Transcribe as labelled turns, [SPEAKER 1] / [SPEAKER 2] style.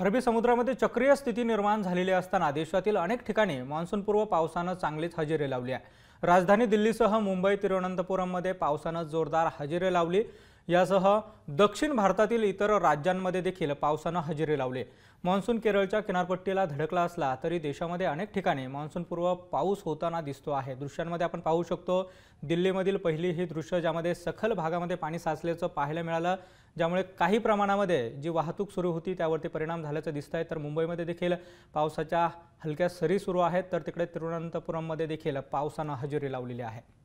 [SPEAKER 1] अरबी समुद्रामध्ये चक्रीय स्थिती निर्माण झालेली असताना देशातील अनेक ठिकाणी मान्सूनपूर्व पावसानं चांगलीच हजेरी लावली आहे राजधानी दिल्लीसह मुंबई तिरुवनंतपुरममध्ये पावसानं जोरदार हजेरी लावली यासह दक्षिण भारतातील इतर राज्यांमध्ये देखील पावसानं हजेरी लावली मान्सून केरळच्या किनारपट्टीला धडकला असला तरी देशामध्ये अनेक ठिकाणी मान्सूनपूर्व पाऊस होताना दिसतो आहे दृश्यांमध्ये आपण पाहू शकतो दिल्लीमधील पहिली ही दृश्य ज्यामध्ये सखल भागामध्ये पाणी साचल्याचं पाहायला मिळालं ज्यामुळे काही प्रमाणामध्ये जी वाहतूक सुरू होती त्यावरती परिणाम झाल्याचं दिसत आहे तर मुंबईमध्ये देखील पावसाच्या हलक्या सरी सुरू आहेत तर तिकडे तिरुवनंतपुरममध्ये देखील पावसानं हजेरी लावलेली आहे